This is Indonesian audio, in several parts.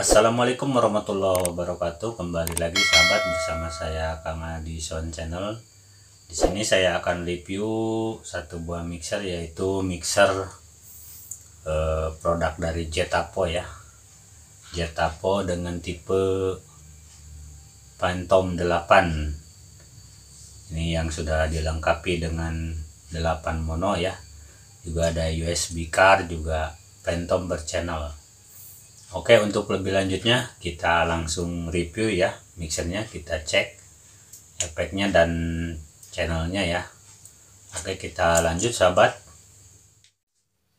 Assalamualaikum warahmatullahi wabarakatuh. Kembali lagi sahabat bersama saya Kang Adi Sound Channel. Di sini saya akan review satu buah mixer yaitu mixer eh, produk dari Jetapo ya. Jetapo dengan tipe Phantom 8. Ini yang sudah dilengkapi dengan 8 mono ya. Juga ada USB card juga Phantom berchannel Oke untuk lebih lanjutnya kita langsung review ya mixernya kita cek efeknya dan channelnya ya Oke kita lanjut sahabat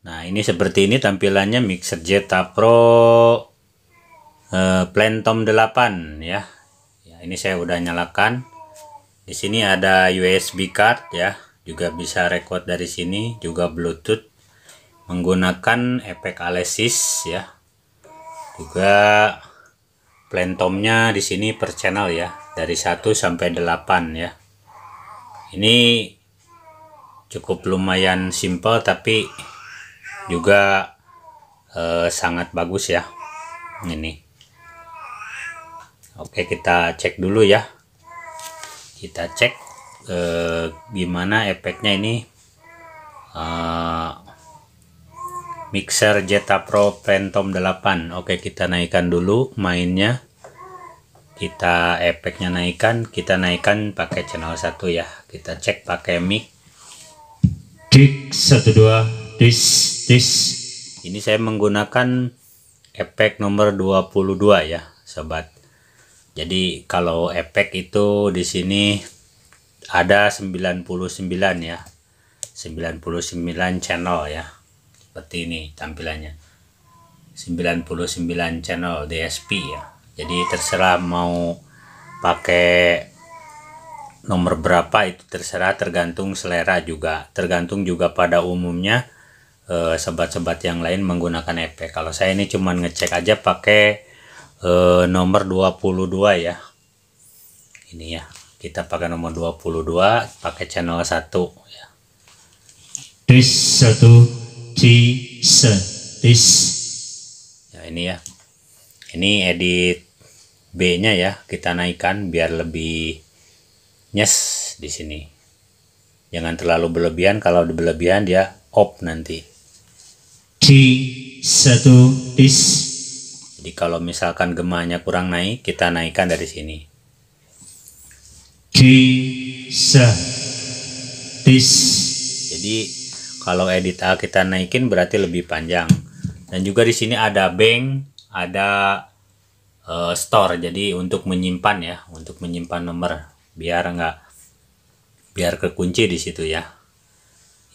Nah ini seperti ini tampilannya mixer Jeta Pro uh, eh, Plentom 8 ya. ya ini saya udah nyalakan di sini ada USB card ya juga bisa record dari sini juga Bluetooth menggunakan efek alesis ya juga plentomnya di sini per channel ya dari 1 sampai 8 ya ini cukup lumayan simple tapi juga eh, sangat bagus ya ini Oke kita cek dulu ya kita cek eh, gimana efeknya ini eh, mixer Jetta Pro Phantom 8 oke kita naikkan dulu mainnya kita efeknya naikkan kita naikkan pakai channel 1 ya kita cek pakai mic satu 12 This this. ini saya menggunakan efek nomor 22 ya sobat jadi kalau efek itu di sini ada 99 ya 99 channel ya seperti ini tampilannya 99 channel DSP ya jadi terserah mau pakai nomor berapa itu terserah tergantung selera juga tergantung juga pada umumnya eh, sobat-sobat eh, yang lain menggunakan EP kalau saya ini cuman ngecek aja pakai eh, nomor 22 ya ini ya kita pakai nomor 22 pakai channel 1 ya. Tris 1 Jesus. Ya ini ya. Ini edit B-nya ya kita naikkan biar lebih nyes di sini. Jangan terlalu berlebihan kalau berlebihan dia op nanti. G1 dis. Jadi kalau misalkan gemanya kurang naik kita naikkan dari sini. G satu dis. Jadi kalau A kita naikin berarti lebih panjang. Dan juga di sini ada bank, ada uh, store. Jadi untuk menyimpan ya, untuk menyimpan nomor biar enggak biar kekunci di situ ya.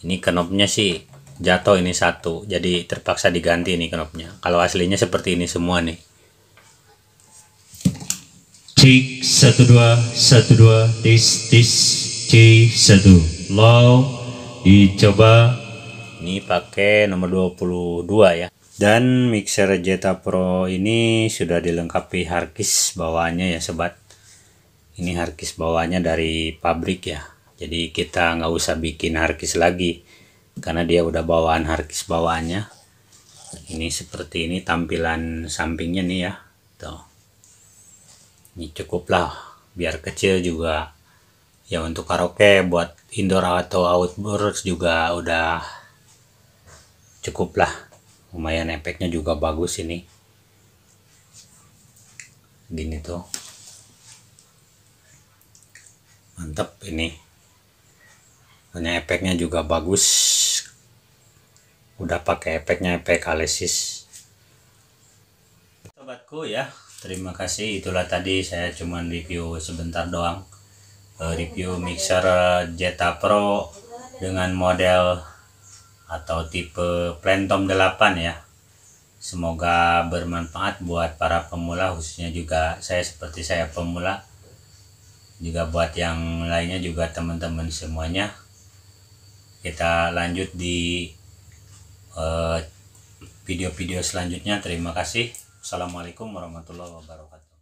Ini kenopnya sih jatuh ini satu, jadi terpaksa diganti ini kenopnya. Kalau aslinya seperti ini semua nih. Cik 1212 tis tis C1 low dicoba ini pakai nomor 22 ya dan mixer Jeta Pro ini sudah dilengkapi harkis bawahnya ya sobat ini harkis bawahnya dari pabrik ya jadi kita nggak usah bikin harkis lagi karena dia udah bawaan harkis bawahnya. ini seperti ini tampilan sampingnya nih ya tuh ini cukuplah biar kecil juga ya untuk karaoke buat indoor atau outdoor juga udah cukup lah lumayan efeknya juga bagus ini gini tuh mantep ini punya efeknya juga bagus udah pakai efeknya efek alesis sobatku ya terima kasih itulah tadi saya cuman review sebentar doang Eh, review mixer eh, Jetta Pro dengan model atau tipe Plantom 8 ya semoga bermanfaat buat para pemula khususnya juga saya seperti saya pemula juga buat yang lainnya juga teman-teman semuanya kita lanjut di eh, video-video uh, selanjutnya terima kasih assalamualaikum warahmatullahi wabarakatuh